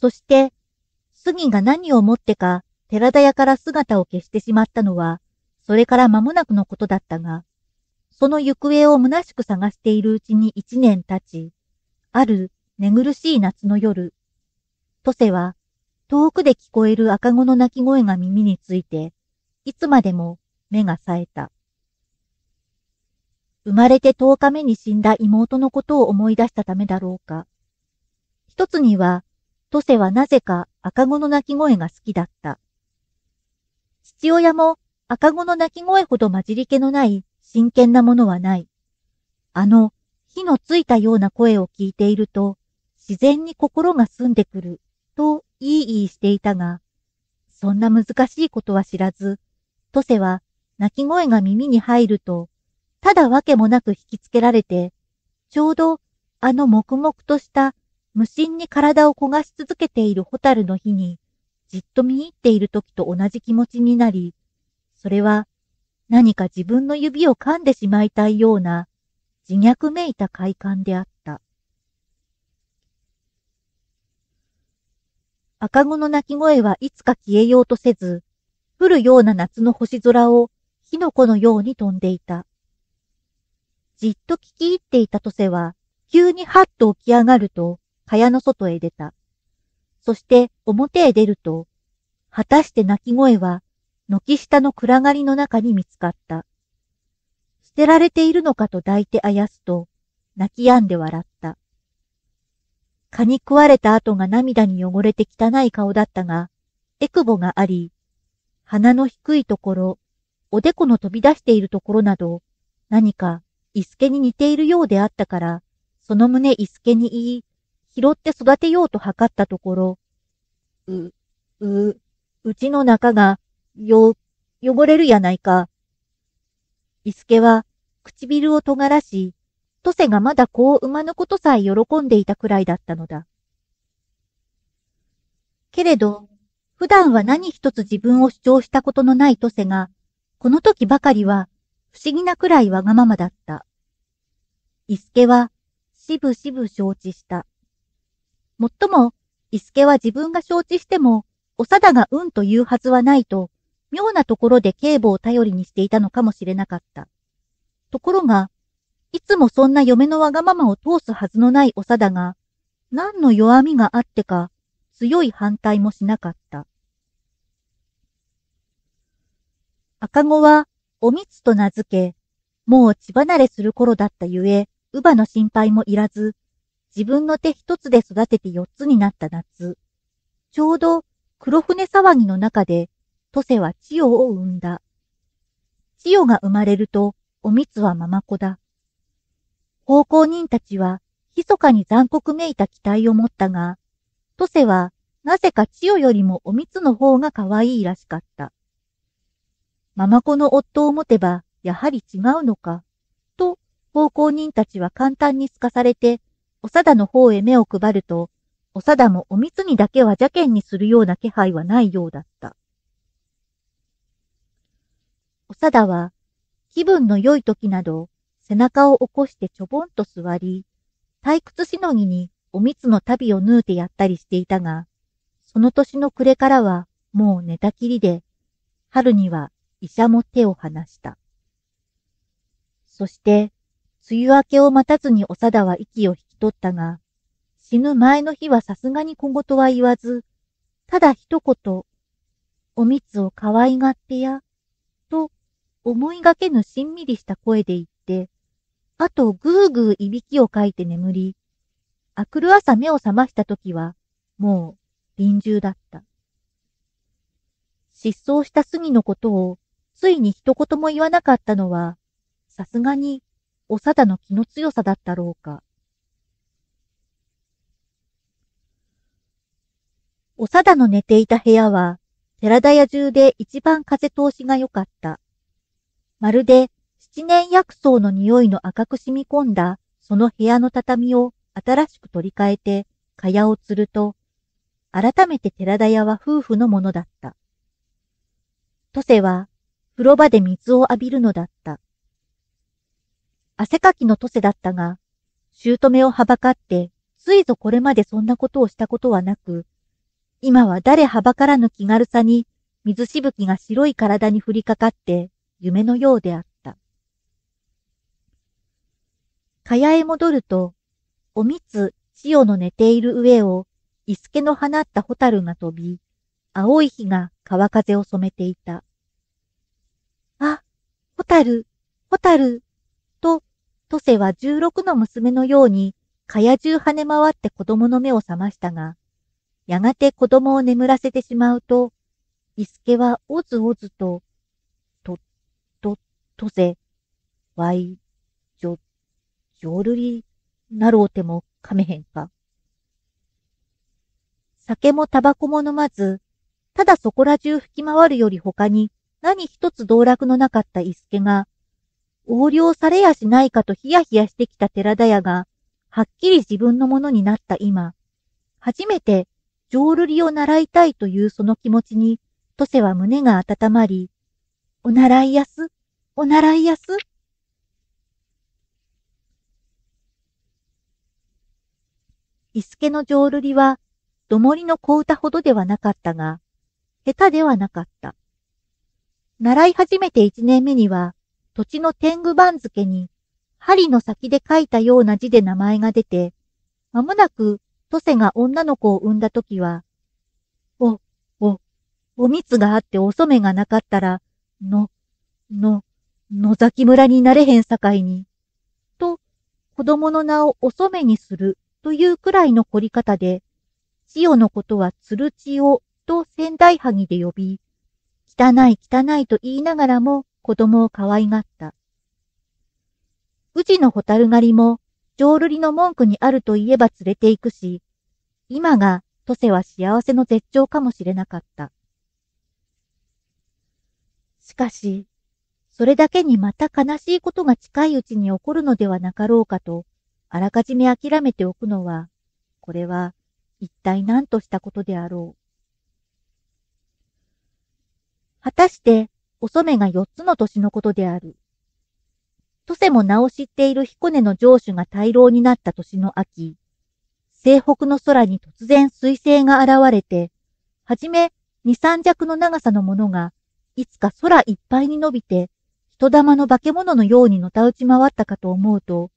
そして、杉が何を持ってか寺田屋から姿を消してしまったのは、それから間もなくのことだったが、その行方を虚しく探しているうちに一年経ち、ある寝苦しい夏の夜、トセは遠くで聞こえる赤子の鳴き声が耳について、いつまでも目が冴えた。生まれて10日目に死んだ妹のことを思い出したためだろうか。一つにはトセはなぜか赤子の鳴き声が好きだった。父親も赤子の鳴き声ほど混じり気のない真剣なものはない。あの火のついたような声を聞いていると自然に心が澄んでくるといいいいしていたが、そんな難しいことは知らず、トセは鳴き声が耳に入ると、ただわけもなく引きつけられて、ちょうどあの黙々とした無心に体を焦がし続けているホタルの火に、じっと見入っている時と同じ気持ちになり、それは何か自分の指を噛んでしまいたいような自虐めいた快感であった。赤子の鳴き声はいつか消えようとせず、降るような夏の星空を火の粉のように飛んでいた。じっと聞き入っていたトセは、急にハッと起き上がると、蚊帳の外へ出た。そして表へ出ると、果たして泣き声は、軒下の暗がりの中に見つかった。捨てられているのかと抱いてあやすと、泣き止んで笑った。蚊に食われた跡が涙に汚れて汚い顔だったが、えくぼがあり、鼻の低いところ、おでこの飛び出しているところなど、何か、伊助に似ているようであったから、その旨伊助に言い、拾って育てようと測ったところ、う、う、うちの中が、よ、汚れるやないか。伊助は、唇を尖らし、トセがまだ子を産まぬことさえ喜んでいたくらいだったのだ。けれど、普段は何一つ自分を主張したことのないトセが、この時ばかりは不思議なくらいわがままだった。伊助は、しぶしぶ承知した。もっとも、伊助は自分が承知しても、おさがうんと言うはずはないと、妙なところで警部を頼りにしていたのかもしれなかった。ところが、いつもそんな嫁のわがままを通すはずのないおさが、何の弱みがあってか、強い反対もしなかった。赤子は、おみつと名付け、もう血離れする頃だったゆえ、乳母の心配もいらず、自分の手一つで育てて四つになった夏。ちょうど黒船騒ぎの中で、トセは千代を産んだ。千代が生まれると、おみつはママ子だ。奉公人たちは、密かに残酷めいた期待を持ったが、トセは、なぜか千代よりもおみつの方が可愛いらしかった。ママ子の夫を持てば、やはり違うのか、と、奉公人たちは簡単にすかされて、おさだの方へ目を配ると、おさだもおみつにだけは邪険にするような気配はないようだった。おさだは、気分の良い時など、背中を起こしてちょぼんと座り、退屈しのぎにおみつの旅を縫うてやったりしていたが、その年の暮れからはもう寝たきりで、春には医者も手を離した。そして、梅雨明けを待たずにおさだは息を引とったが、死ぬ前の日はさすがに小言は言わず、ただ一言、おみつを可愛がってや、と思いがけぬしんみりした声で言って、あとぐーぐーいびきをかいて眠り、あくる朝目を覚ました時は、もう臨終だった。失踪した杉のことを、ついに一言も言わなかったのは、さすがに、おさだの気の強さだったろうか。おさだの寝ていた部屋は、寺田屋中で一番風通しが良かった。まるで七年薬草の匂いの赤く染み込んだその部屋の畳を新しく取り替えて、蚊帳を釣ると、改めて寺田屋は夫婦のものだった。トセは、風呂場で水を浴びるのだった。汗かきのトセだったが、姑をはばかって、ついぞこれまでそんなことをしたことはなく、今は誰はばからぬ気軽さに、水しぶきが白い体に降りかかって、夢のようであった。かやへ戻ると、おみつ、千代の寝ている上を、伊助の放ったホタルが飛び、青い日が川風を染めていた。あ、ホホタル、タル、と、トセは十六の娘のように、かや中跳ね回って子供の目を覚ましたが、やがて子供を眠らせてしまうと、伊助はおずおずと、と、と、とせ、わい、じょ、じょるりなろうてもかめへんか。酒もタバコも飲まず、ただそこら中吹き回るより他に何一つ道楽のなかった伊助が、横領されやしないかとヒヤヒヤしてきた寺田屋が、はっきり自分のものになった今、初めて浄瑠璃を習いたいというその気持ちに、トセは胸が温まり、お習いやす、お習いやす。伊助の浄瑠璃は、どもりの小歌ほどではなかったが、下手ではなかった。習い始めて一年目には、土地の天狗番付に、針の先で書いたような字で名前が出て、まもなくトセが女の子を産んだ時は、お、お、お蜜があってお染めがなかったら、の、の、野崎村になれへん境に、と、子供の名をお染めにするというくらいの凝り方で、千代のことは鶴千代と仙台萩で呼び、汚い汚いと言いながらも子供を可愛がった。宇治の蛍狩りも浄瑠璃の文句にあると言えば連れて行くし、今が、トセは幸せの絶頂かもしれなかった。しかし、それだけにまた悲しいことが近いうちに起こるのではなかろうかと、あらかじめ諦めておくのは、これは一体何としたことであろう。果たして、おめが四つの年のことである。とせも名を知っている彦根の城主が大老になった年の秋、西北の空に突然彗星が現れて、はじめ二三尺の長さのものが、いつか空いっぱいに伸びて、人玉の化け物のようにのたうち回ったかと思うと、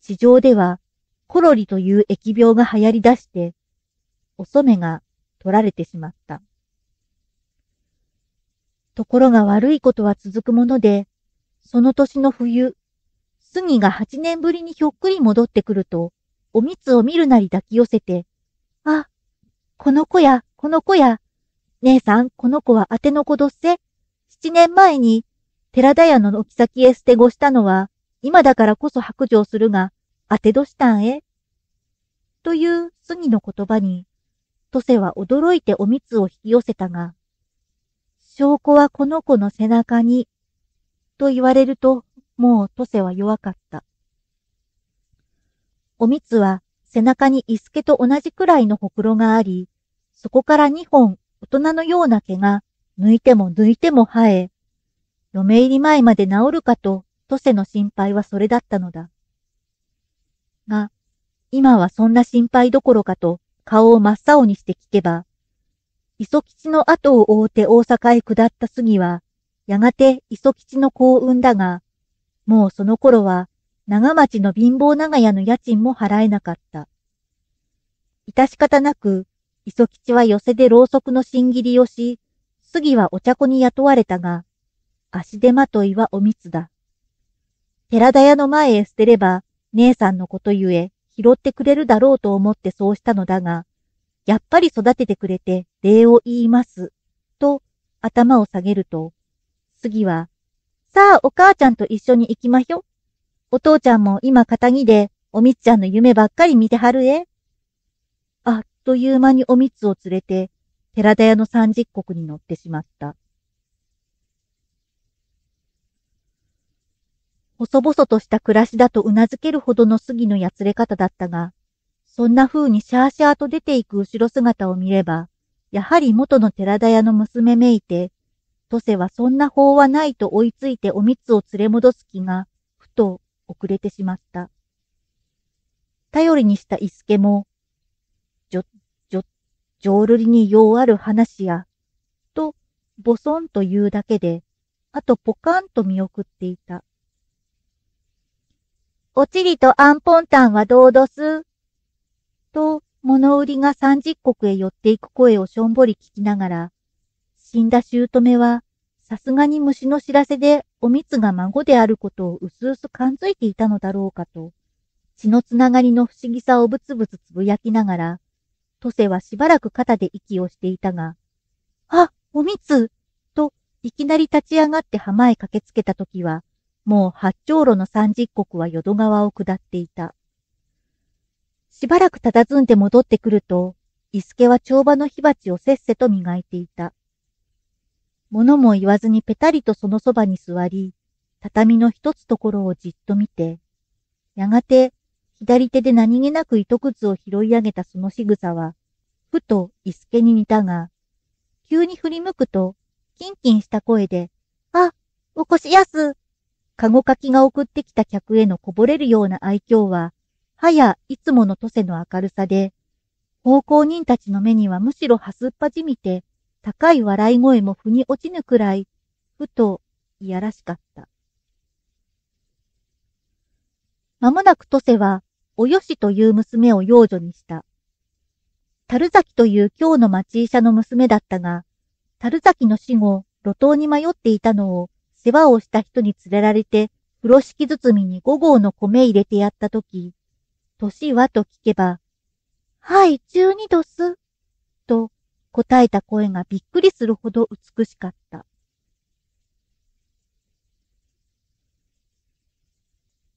地上では、コロリという疫病が流行り出して、お染めが取られてしまった。ところが悪いことは続くもので、その年の冬、杉が8年ぶりにひょっくり戻ってくると、お蜜を見るなり抱き寄せて、あ、この子や、この子や、姉さん、この子は当ての子どっせ。7年前に、寺田屋の軒先へ捨て子したのは、今だからこそ白状するが、当てどしたんえ。という杉の言葉に、とせは驚いてお蜜を引き寄せたが、証拠はこの子の背中に、と言われるともうトセは弱かった。おみつは背中にイスケと同じくらいのほくろがあり、そこから二本大人のような毛が抜いても抜いても生え、嫁入り前まで治るかとトセの心配はそれだったのだ。が、今はそんな心配どころかと顔を真っ青にして聞けば、磯吉の後を追うて大阪へ下った杉は、やがて磯吉の幸運だが、もうその頃は、長町の貧乏長屋の家賃も払えなかった。いたし方なく、磯吉は寄せでろうそくの新切りをし、杉はお茶子に雇われたが、足手まといはお密だ。寺田屋の前へ捨てれば、姉さんのことゆえ、拾ってくれるだろうと思ってそうしたのだが、やっぱり育ててくれて礼を言います、と頭を下げると、杉はさあ、お母ちゃんと一緒に行きまひょ。お父ちゃんも今仇で、おみつちゃんの夢ばっかり見てはるえ。あっという間におみつを連れて、寺田屋の三十国に乗ってしまった。細々とした暮らしだと頷けるほどの杉のやつれ方だったが、そんな風にシャーシャーと出ていく後ろ姿を見れば、やはり元の寺田屋の娘めいて、登世はそんな法はないと追いついておみつを連れ戻す気が、ふと遅れてしまった。頼りにした伊助も、じょ、じょ、浄瑠璃に用ある話や、と、ぼそんと言うだけで、あとポカンと見送っていた。おちりとアンポンタンはどうどすと、物売りが三十国へ寄っていく声をしょんぼり聞きながら、死んだ姑は、さすがに虫の知らせでお蜜が孫であることをうすうす感づいていたのだろうかと、血のつながりの不思議さをぶつぶつつぶやきながら、トセはしばらく肩で息をしていたが、あ、おみつと、いきなり立ち上がって浜へ駆けつけたときは、もう八丁路の三十国は淀川を下っていた。しばらく佇んで戻ってくると、伊助は帳場の火鉢をせっせと磨いていた。物も言わずにぺたりとそのそばに座り、畳の一つところをじっと見て、やがて、左手で何気なく糸くずを拾い上げたその仕草は、ふと伊助に似たが、急に振り向くと、キンキンした声で、あ、おこしやす。かごかきが送ってきた客へのこぼれるような愛嬌は、はやいつもの都世の明るさで、奉公人たちの目にはむしろはすっぱじみて、高い笑い声も腑に落ちぬくらい、ふと、いやらしかった。まもなくトセは、およしという娘を養女にした。樽崎という京の町医者の娘だったが、樽崎の死後、路頭に迷っていたのを、世話をした人に連れられて、風呂敷包みに五合の米入れてやったとき、歳はと聞けば、はい、十二度す、と、答えた声がびっくりするほど美しかった。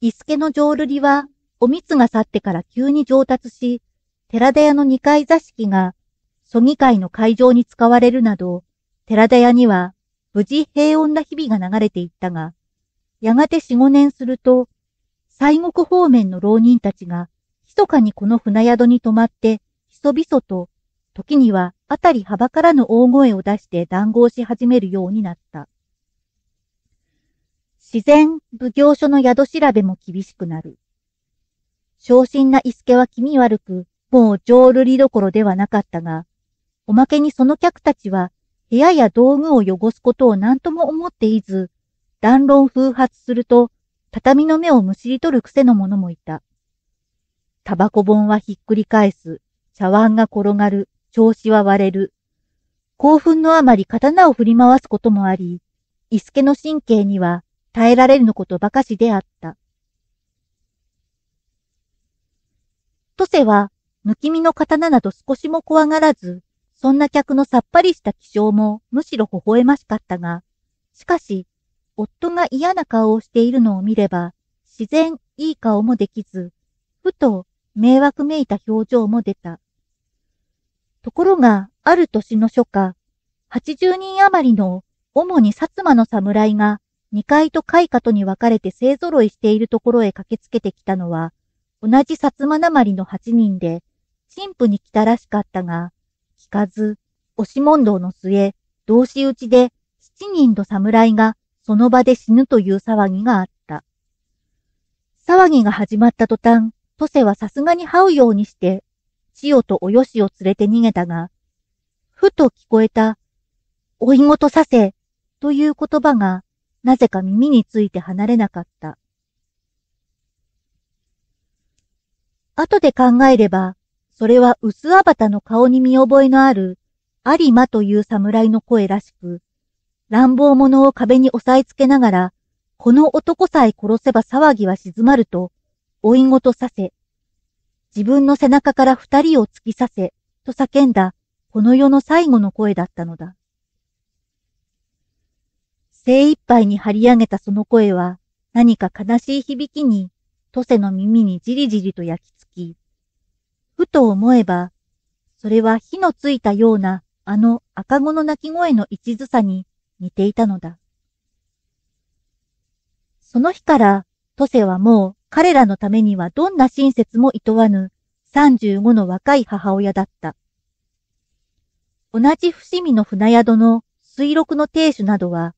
伊助の浄瑠璃は、お蜜が去ってから急に上達し、寺田屋の二階座敷が、蘇議会の会場に使われるなど、寺田屋には無事平穏な日々が流れていったが、やがて四五年すると、西国方面の浪人たちが、密かにこの船宿に泊まって、ひそびそと時には、あたり幅からぬ大声を出して談合し始めるようになった。自然、奉行所の宿調べも厳しくなる。昇進な伊助は気味悪く、もう浄瑠璃どころではなかったが、おまけにその客たちは、部屋や道具を汚すことを何とも思っていず、談論風発すると、畳の目をむしり取る癖の者もいた。タバコ本はひっくり返す、茶碗が転がる、調子は割れる。興奮のあまり刀を振り回すこともあり、伊助の神経には耐えられるのことばかしであった。トセは、抜き身の刀など少しも怖がらず、そんな客のさっぱりした気性もむしろ微笑ましかったが、しかし、夫が嫌な顔をしているのを見れば、自然いい顔もできず、ふと迷惑めいた表情も出た。ところが、ある年の初夏、80人余りの主に薩摩の侍が2階と開花とに分かれて勢ぞろいしているところへ駆けつけてきたのは、同じ薩摩りの8人で、神父に来たらしかったが、聞かず、押し問答の末、同士打ちで7人の侍がその場で死ぬという騒ぎがあった。騒ぎが始まった途端、トセはさすがに這うようにして千代とおよしを連れて逃げたが、ふと聞こえた、追いごとさせ、という言葉が、なぜか耳について離れなかった。後で考えれば、それは薄あばたの顔に見覚えのある、有馬という侍の声らしく、乱暴者を壁に押さえつけながら、この男さえ殺せば騒ぎは静まると、追いごとさせ、自分の背中から二人を突き刺せ、と叫んだ、この世の最後の声だったのだ。精一杯に張り上げたその声は、何か悲しい響きに、トセの耳にじりじりと焼き付き、ふと思えば、それは火のついたようなあの赤子の鳴き声の一途さに似ていたのだ。その日から、トセはもう彼らのためにはどんな親切も厭わぬ35の若い母親だった。同じ伏見の船宿の水録の亭主などは、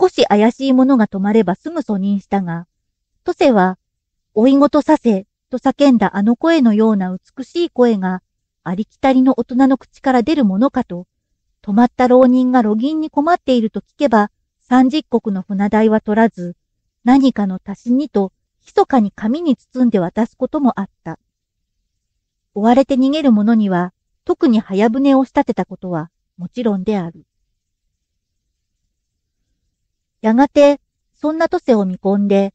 少し怪しい者が止まればすぐ訴任したが、とせは、追いごとさせ、と叫んだあの声のような美しい声が、ありきたりの大人の口から出るものかと、止まった浪人が路銀に困っていると聞けば、三十国の船代は取らず、何かの足しにと密かに紙に包んで渡すこともあった。追われて逃げる者には、特に早船を仕立てたことはもちろんである。やがて、そんなとせを見込んで、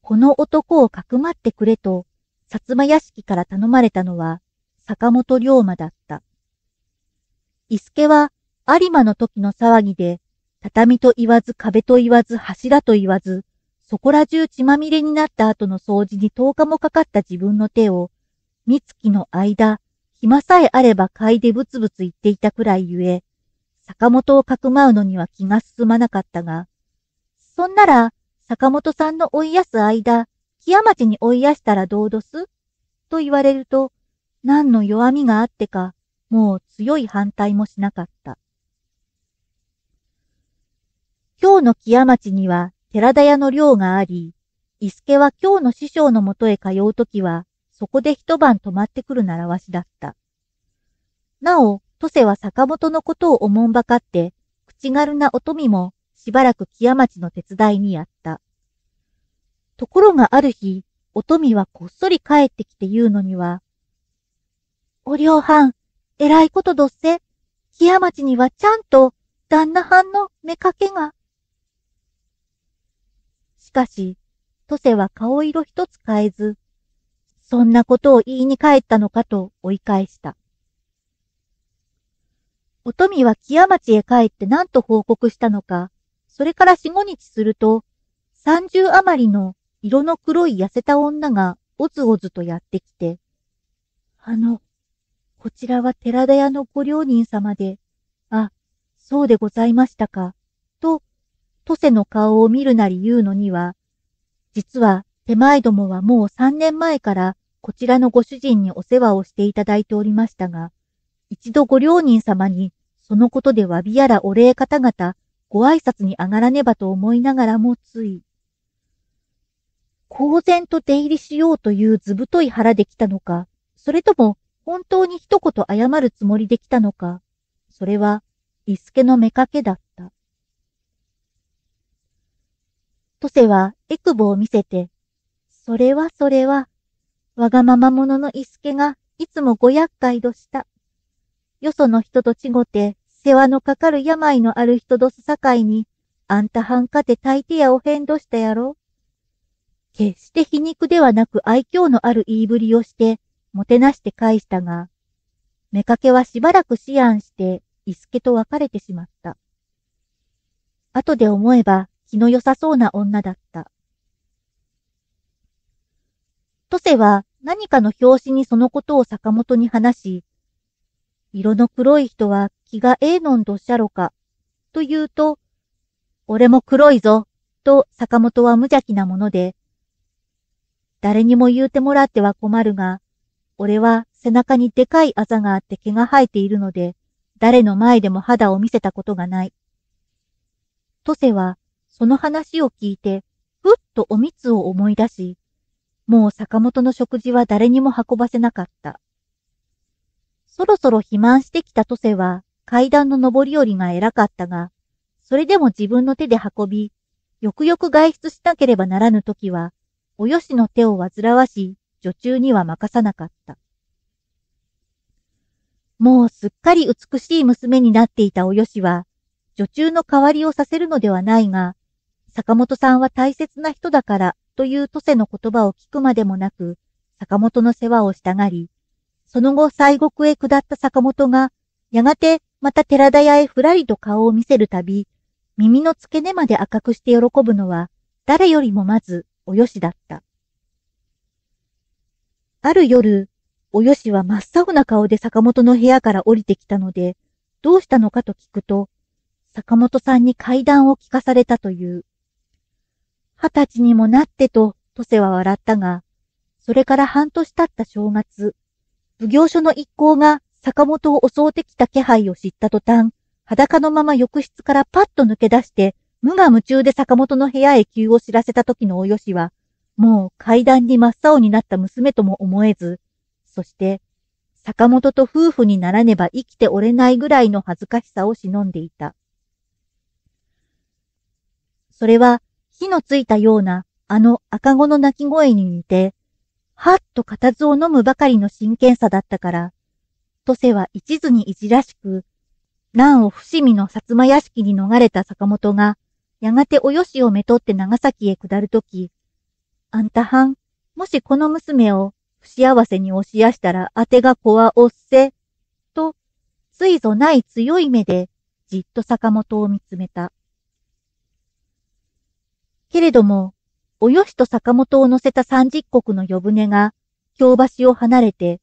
この男をかくまってくれと、薩摩屋敷から頼まれたのは、坂本龍馬だった。伊助は、有馬の時の騒ぎで、畳と言わず壁と言わず柱と言わず、そこら中血まみれになった後の掃除に10日もかかった自分の手を、三月の間、暇さえあれば買いでブツブツ言っていたくらいゆえ、坂本をかくまうのには気が進まなかったが、そんなら、坂本さんの追いやす間、木屋町に追いやしたらどうどすと言われると、何の弱みがあってか、もう強い反対もしなかった。今日の木屋町には寺田屋の寮があり、伊助は今日の師匠のもとへ通うときは、そこで一晩泊まってくる習わしだった。なお、都瀬は坂本のことをおもんばかって、口軽なおとみもしばらく木屋町の手伝いにやった。ところがある日、おとみはこっそり帰ってきて言うのには、お両藩、偉いことどっせ。木屋町にはちゃんと旦那藩の目かけが。しかし、トセは顔色一つ変えず、そんなことを言いに帰ったのかと追い返した。おとみは木屋町へ帰って何と報告したのか、それから四五日すると、三十余りの色の黒い痩せた女がおずおずとやってきて、あの、こちらは寺田屋のご両人様で、あ、そうでございましたか。トセの顔を見るなり言うのには、実は手前どもはもう3年前からこちらのご主人にお世話をしていただいておりましたが、一度ご両人様にそのことで詫びやらお礼方々ご挨拶に上がらねばと思いながらもつい、公然と出入りしようという図太い腹で来たのか、それとも本当に一言謝るつもりで来たのか、それは、伊助の妾かけだっトセはエクボを見せて、それはそれは、わがまま者のすけがいつもご厄介どした。よその人とちごて、世話のかかる病のある人どす境に、あんたはんかて大抵やお変どしたやろ。決して皮肉ではなく愛嬌のある言いぶりをして、もてなして返したが、めかけはしばらく思案して、すけと別れてしまった。後で思えば、気の良さそうな女だった。トセは何かの表紙にそのことを坂本に話し、色の黒い人は気がええのんどっしゃろか、と言うと、俺も黒いぞ、と坂本は無邪気なもので、誰にも言うてもらっては困るが、俺は背中にでかいあざがあって毛が生えているので、誰の前でも肌を見せたことがない。トセはその話を聞いて、ふっとおみつを思い出し、もう坂本の食事は誰にも運ばせなかった。そろそろ肥満してきたトセは階段の上り下りが偉かったが、それでも自分の手で運び、よくよく外出しなければならぬ時は、およしの手を煩わし、女中には任さなかった。もうすっかり美しい娘になっていたおよしは、女中の代わりをさせるのではないが、坂本さんは大切な人だからというトセの言葉を聞くまでもなく、坂本の世話をしたがり、その後西国へ下った坂本が、やがてまた寺田屋へふらりと顔を見せるたび、耳の付け根まで赤くして喜ぶのは、誰よりもまず、およしだった。ある夜、およしは真っ青な顔で坂本の部屋から降りてきたので、どうしたのかと聞くと、坂本さんに階段を聞かされたという。二十歳にもなってと、トセは笑ったが、それから半年経った正月、奉行所の一行が坂本を襲うてきた気配を知った途端、裸のまま浴室からパッと抜け出して、無我夢中で坂本の部屋へ急を知らせた時のおよしは、もう階段に真っ青になった娘とも思えず、そして、坂本と夫婦にならねば生きておれないぐらいの恥ずかしさを忍んでいた。それは、火のついたようなあの赤子の鳴き声に似て、はっと固唾を飲むばかりの真剣さだったから、とせは一途にいじらしく、乱を伏見の薩摩屋敷に逃れた坂本が、やがておよしをめとって長崎へ下るとき、あんたはん、もしこの娘を不幸せに押しやしたら当てが子はおっせ、と、ついぞない強い目でじっと坂本を見つめた。けれども、およしと坂本を乗せた三十国の夜船が、京橋を離れて、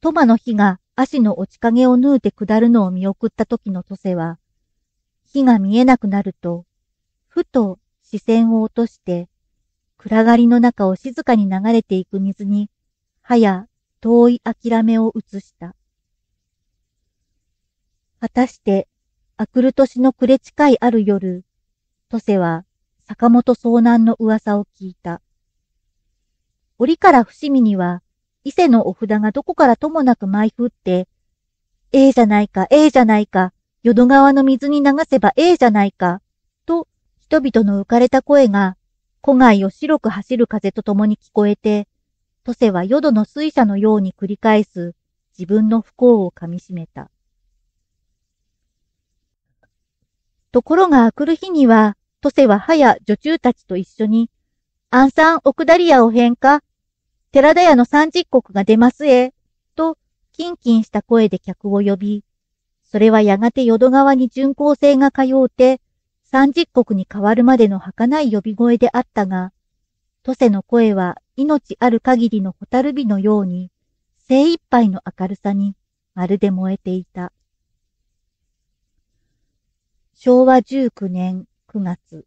トマの火が足の落ち影を縫うて下るのを見送った時のトセは、火が見えなくなると、ふと視線を落として、暗がりの中を静かに流れていく水に、はや遠い諦めを映した。果たして、あくる年の暮れ近いある夜、トセは、坂本遭難の噂を聞いた。折から伏見には、伊勢のお札がどこからともなく舞い降って、ええじゃないか、ええじゃないか、淀川の水に流せばええじゃないか、と人々の浮かれた声が、古外を白く走る風と共に聞こえて、トセは淀の水車のように繰り返す自分の不幸を噛みしめた。ところが明くる日には、トセははや女中たちと一緒に、暗算奥だリアを変化、寺田屋の三十国が出ますえ、と、キンキンした声で客を呼び、それはやがて淀川に巡行性が通うて、三十国に変わるまでの儚い呼び声であったが、トセの声は命ある限りの蛍火のように、精一杯の明るさに、まるで燃えていた。昭和19年9月